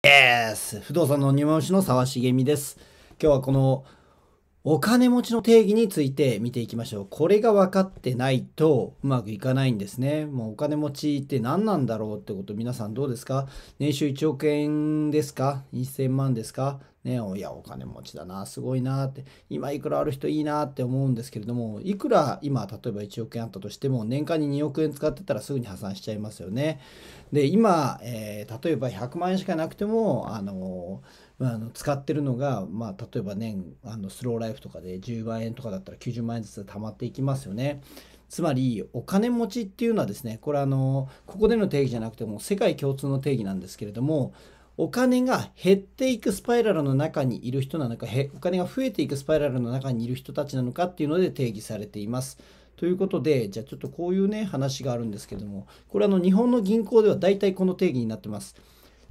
です。不動産の入門の沢茂美です。今日はこのお金持ちの定義について見ていきましょう。これが分かってないとうまくいかないんですね。もうお金持ちって何なんだろうってこと皆さんどうですか年収1億円ですか ?1000 万ですかね、いや、お金持ちだな、すごいなって、今いくらある人いいなって思うんですけれども、いくら今、例えば1億円あったとしても、年間に2億円使ってたらすぐに破産しちゃいますよね。で、今、えー、例えば100万円しかなくても、あのまあ、あの使ってるのが、まあ、例えば年、あのスローライフとかで10万円とかだったら90万円ずつ貯まっていきますよね。つまりお金持ちっていうのはですねこれあのここでの定義じゃなくても世界共通の定義なんですけれどもお金が減っていくスパイラルの中にいる人なのか、お金が増えていくスパイラルの中にいる人たちなのかっていうので定義されています。ということで、じゃあちょっとこういうね、話があるんですけども、これあの日本の銀行では大体この定義になってます。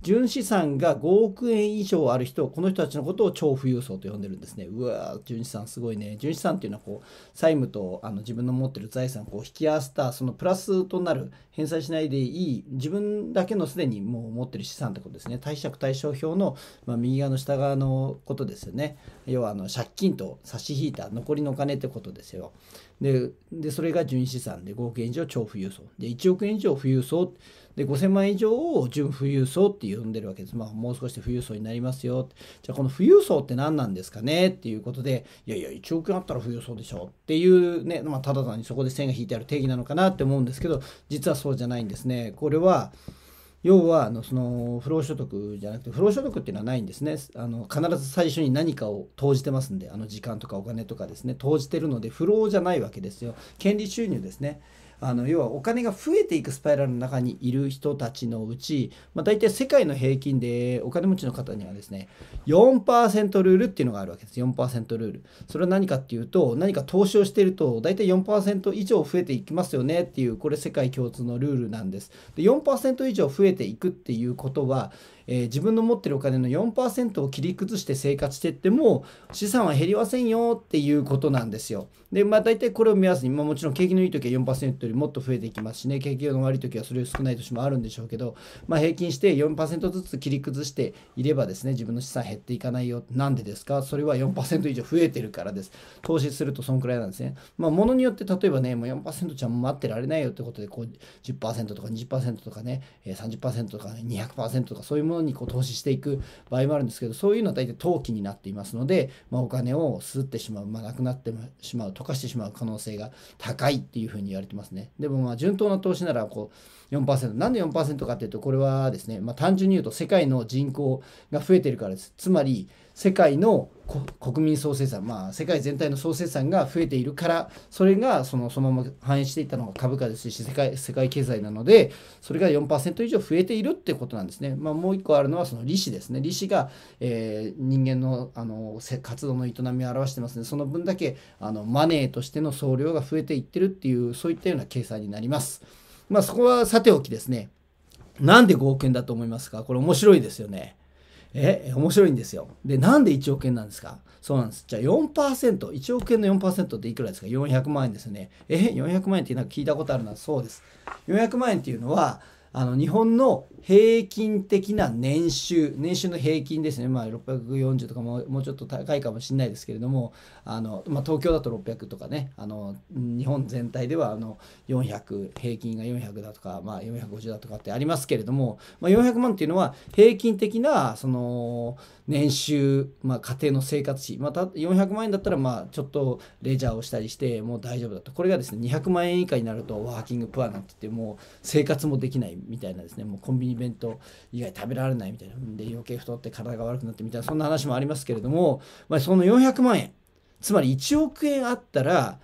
純資産が5億円以上ある人、この人たちのことを超富裕層と呼んでるんですね。うわー、純資産すごいね。純資産っていうのはこう、債務とあの自分の持ってる財産を引き合わせた、そのプラスとなる、返済しないでいい、自分だけのすでにもう持ってる資産ってことですね。貸借対照表の、まあ、右側の下側のことですよね。要はあの借金と差し引いた残りのお金ってことですよ。で、でそれが純資産で5億円以上超富裕層。で、1億円以上富裕層。で5000万以上を純富裕層って呼んでるわけです。まあ、もう少しで富裕層になりますよ。じゃあこの富裕層って何なんですかねっていうことで、いやいや、1億円あったら富裕層でしょっていうね、まあ、ただ単にそこで線が引いてある定義なのかなって思うんですけど、実はそうじゃないんですね。これは、要はあのその不労所得じゃなくて不労所得っていうのはないんですねあの必ず最初に何かを投じてますんであの時間とかお金とかですね投じてるので不労じゃないわけですよ権利収入ですねあの要はお金が増えていくスパイラルの中にいる人たちのうち、まあ、大体世界の平均でお金持ちの方にはですね4%ルールっていうのがあるわけです4%ルールそれは何かっていうと何か投資をしていると大体4%以上増えていきますよねっていうこれ世界共通のルールなんですで4%以上増えていくっていうことは、えー、自分の持ってるお金の4%を切り崩して生活していっても資産は減りませんよっていうことなんですよでまあ大体これを目安に、まあ、もちろん景気のいい時は4%よりもっと増えていきますしね景気が悪い時はそれより少ない年もあるんでしょうけど、まあ、平均して4%ずつ切り崩していればですね自分の資産減っていかないよなんでですかそれは4%以上増えてるからです投資するとそんくらいなんですねまあものによって例えばねもう4%じゃ待ってられないよってことでこう10%とか20%とかね30%とか、200%とかそういうものにこう投資していく場合もあるんですけどそういうのは大体投機になっていますので、まあ、お金を吸ってしまう、まあ、なくなってしまう溶かしてしまう可能性が高いっていうふうに言われてますねね。でもまあ順当な投資ならこう4%。なんで4%かっていうと、これはですね、まあ、単純に言うと世界の人口が増えてるからです。つまり、世界の国民総生産、まあ、世界全体の総生産が増えているからそれがそのそのまま反映していったのが株価ですし世界世界経済なのでそれが4%以上増えているってことなんですね、まあ、もう1個あるのはその利子ですね利子が、えー、人間のあの活動の営みを表してますの、ね、でその分だけあのマネーとしての総量が増えていってるっていうそういったような計算になります。まあ、そこはさておきですねなんで5億円だと思いますかこれ面白いですよね。え、面白いんですよ。で、なんで1億円なんですかそうなんです。じゃあ4%、1億円の4%っていくらですか ?400 万円ですね。え、400万円ってなんか聞いたことあるな。そうです。400万円っていうのは、あの日本の平均的な年収年収の平均ですね、まあ、640とかももうちょっと高いかもしれないですけれどもあの、まあ、東京だと600とかねあの日本全体ではあの400平均が400だとか、まあ、450だとかってありますけれども、まあ、400万っていうのは平均的なその年収、まあ、家庭の生活費また400万円だったらまあちょっとレジャーをしたりしてもう大丈夫だとこれがですね200万円以下になるとワーキングプアなんて言ってもう生活もできないみたいなですねもうコンビニ弁当以外食べられないみたいなで余計太って体が悪くなってみたいなそんな話もありますけれども、まあ、その400万円つまり1億円あったら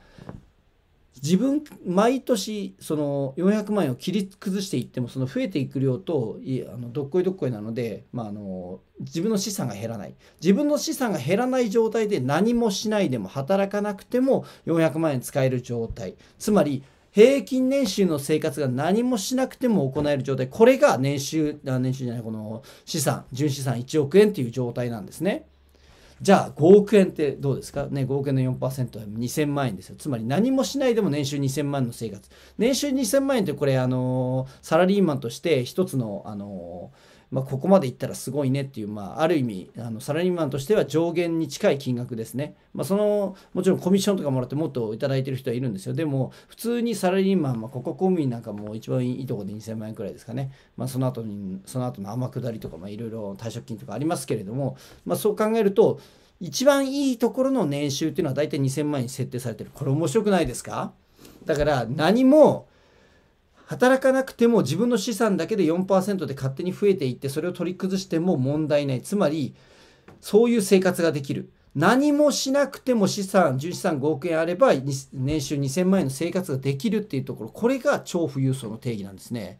自分毎年その400万円を切り崩していってもその増えていく量とあのどっこいどっこいなので、まあ、あの自分の資産が減らない自分の資産が減らない状態で何もしないでも働かなくても400万円使える状態つまり平均年収の生活が何もしなくても行える状態。これが年収、あ年収じゃない、この資産、純資産1億円っていう状態なんですね。じゃあ5億円ってどうですかね、5億円の4%は2000万円ですよ。つまり何もしないでも年収2000万の生活。年収2000万円ってこれ、あのー、サラリーマンとして一つの、あのーまあ、ここまでいったらすごいねっていう、まあ、ある意味あのサラリーマンとしては上限に近い金額ですね、まあ、そのもちろんコミッションとかもらってもっと頂いてる人はいるんですよでも普通にサラリーマン、まあ、ここ公務員なんかも一番いいとこで2000万円くらいですかね、まあ、その後にその後の天下りとかいろいろ退職金とかありますけれども、まあ、そう考えると一番いいところの年収っていうのは大体2000万円設定されてるこれ面白くないですかだから何も働かなくても自分の資産だけで4%で勝手に増えていってそれを取り崩しても問題ないつまりそういう生活ができる何もしなくても資産純資産5億円あれば年収2000万円の生活ができるっていうところこれが超富裕層の定義なんですね。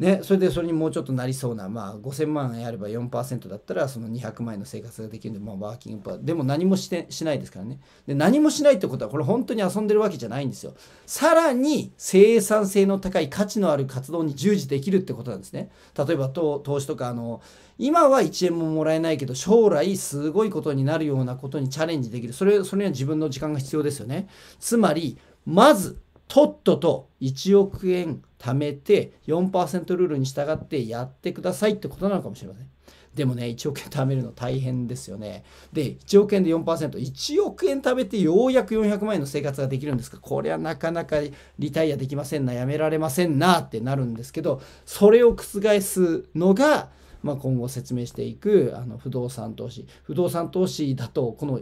ね、それでそれにもうちょっとなりそうな、まあ、5000万円あれば4%だったらその200万円の生活ができるんで、まあ、ワーキングパーでも何もしてしないですからねで何もしないってことはこれ本当に遊んでるわけじゃないんですよさらに生産性の高い価値のある活動に従事できるってことなんですね例えば投資とかあの今は1円ももらえないけど将来すごいことになるようなことにチャレンジできるそれそれには自分の時間が必要ですよねつまりまずとっとと1億円貯めて4%ルールに従ってやってくださいってことなのかもしれません。でもね、1億円貯めるの大変ですよね。で、1億円で4%、1億円貯めてようやく400万円の生活ができるんですかこれはなかなかリタイアできませんな、やめられませんなってなるんですけど、それを覆すのが、まあ、今後説明していくあの不動産投資。不動産投資だと、この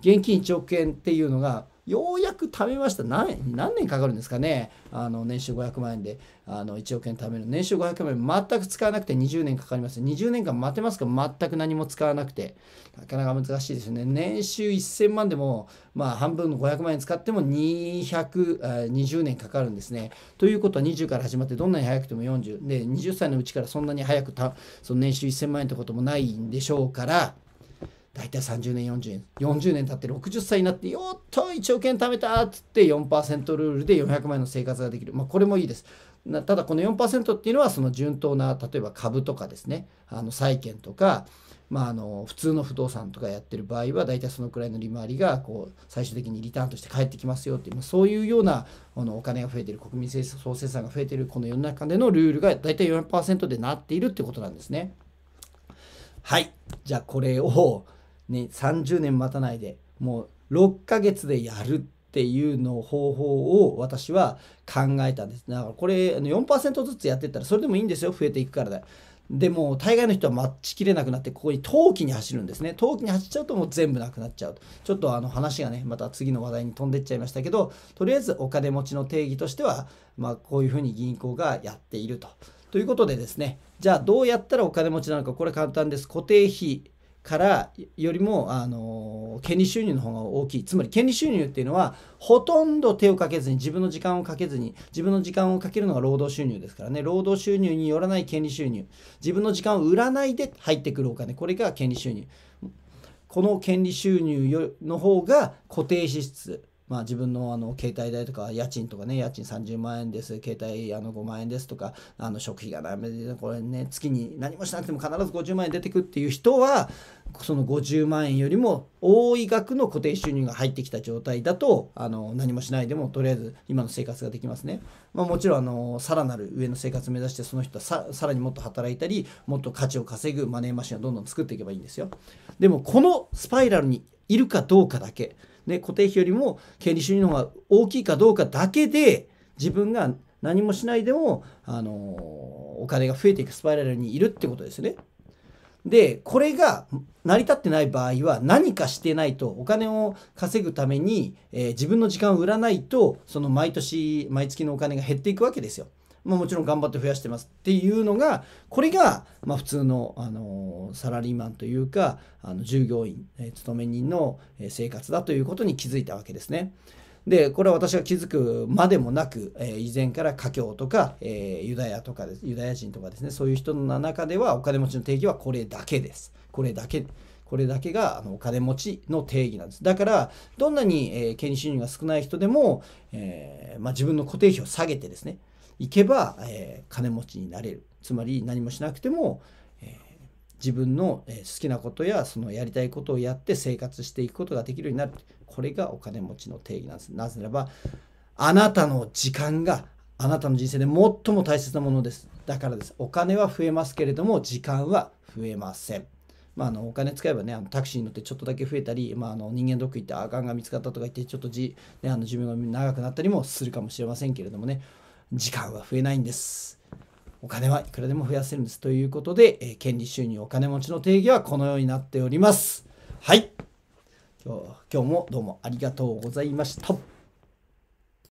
現金1億円っていうのが、ようやく貯めました何何年かかるんですかねあの年収500万円であの1億円貯める年収500万円全く使わなくて20年かかります20年間待てますか全く何も使わなくてなかなか難しいですね年収1000万でもまあ半分の500万円使っても220年かかるんですねということは20から始まってどんなに早くても40で20歳のうちからそんなに早くたその年収1000万円ってこともないんでしょうから大体30年40年40年経って60歳になってよっと1億円貯めたっつって4%ルールで400万円の生活ができる、まあ、これもいいですただこの4%っていうのはその順当な例えば株とかですねあの債券とか、まあ、あの普通の不動産とかやってる場合は大体そのくらいの利回りがこう最終的にリターンとして返ってきますよっていう、まそういうようなあのお金が増えてる国民総生産が増えてるこの世の中でのルールが大体4%でなっているってことなんですね。はいじゃあこれをね、30年待たないでもう6ヶ月でやるっていうの方法を私は考えたんですだからこれ4%ずつやってったらそれでもいいんですよ増えていくからだでも大概の人は待ちきれなくなってここに陶器に走るんですね陶器に走っちゃうともう全部なくなっちゃうとちょっとあの話がねまた次の話題に飛んでっちゃいましたけどとりあえずお金持ちの定義としては、まあ、こういうふうに銀行がやっていると。ということでですねじゃあどうやったらお金持ちなのかこれ簡単です固定費からよりもあの権利収入の方が大きいつまり権利収入っていうのはほとんど手をかけずに自分の時間をかけずに自分の時間をかけるのが労働収入ですからね労働収入によらない権利収入自分の時間を売らないで入ってくるお金これが権利収入この権利収入の方が固定支出まあ、自分のあの携帯代とか家賃とかね家賃30万円です携帯あの5万円ですとかあの食費がダメでこれね月に何もしなくても必ず50万円出てくっていう人はその50万円よりも多い額の固定収入が入ってきた状態だとあの何もしないでもとりあえず今の生活ができますね、まあ、もちろんあのさらなる上の生活を目指してその人はさらにもっと働いたりもっと価値を稼ぐマネーマシンをどんどん作っていけばいいんですよでもこのスパイラルにいるかどうかだけね、固定費よりも権利収入の方が大きいかどうかだけで自分が何もしないでも、あのお金が増えていくスパイラルにいるってことですね。でこれが成り立ってない場合は何かしてないとお金を稼ぐために、えー、自分の時間を売らないとその毎年毎月のお金が減っていくわけですよ。まあ、もちろん頑張って増やしてますっていうのがこれが、まあ、普通の、あのサラリーマンというかあの従業員、えー、勤め人の生活だということに気づいたわけですね。でこれは私が気づくまでもなく、えー、以前から華僑とか、えー、ユダヤとかユダヤ人とかですねそういう人の中ではお金持ちの定義はこれだけです。これだけこれだけがあのお金持ちの定義なんです。だから、どんなに、えー、権利収入が少ない人でも、えー、まあ、自分の固定費を下げてですね、いけば、えー、金持ちになれるつまり何もしなくても、えー、自分の好きなことやそのやりたいことをやって生活していくことができるようになるこれがお金持ちの定義なんですなぜならばあなたの時間があなたの人生で最も大切なものですだからですお金は増えますけれども時間は増えませんまあ、あのお金使えばねあのタクシーに乗ってちょっとだけ増えたり、まあ、あの人間ドック行ってあがんが見つかったとか言ってちょっとじ、ね、あの寿命が長くなったりもするかもしれませんけれどもね時間は増えないんです。お金はいくらでも増やせるんです。ということで、えー、権利収入お金持ちの定義はこのようになっております。はい。今日もどうもありがとうございました。